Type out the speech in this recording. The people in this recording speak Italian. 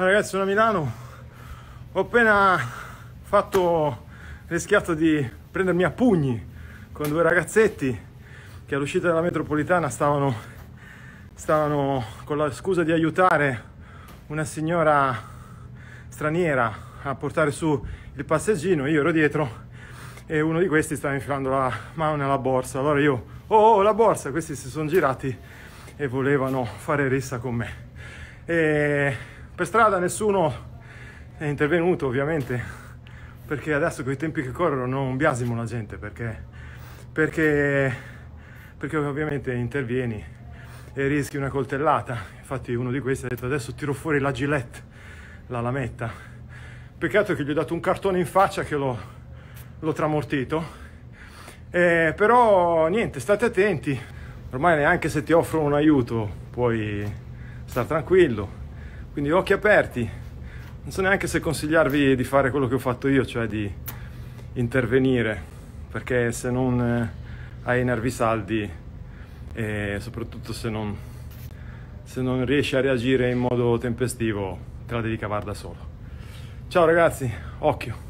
Ah, ragazzi sono a Milano ho appena fatto rischiato di prendermi a pugni con due ragazzetti che all'uscita della metropolitana stavano, stavano con la scusa di aiutare una signora straniera a portare su il passeggino io ero dietro e uno di questi stava infilando la mano nella borsa allora io oh, oh la borsa questi si sono girati e volevano fare rissa con me e per strada nessuno è intervenuto ovviamente, perché adesso con i tempi che corrono non biasimo la gente, perché, perché, perché ovviamente intervieni e rischi una coltellata. Infatti uno di questi ha detto adesso tiro fuori la gillette, la lametta. Peccato che gli ho dato un cartone in faccia che l'ho, l'ho tramortito. Eh, però niente, state attenti. Ormai neanche se ti offrono un aiuto puoi star tranquillo quindi occhi aperti. Non so neanche se consigliarvi di fare quello che ho fatto io, cioè di intervenire, perché se non eh, hai i nervi saldi e soprattutto se non, se non riesci a reagire in modo tempestivo, te la devi cavare da solo. Ciao ragazzi, occhio.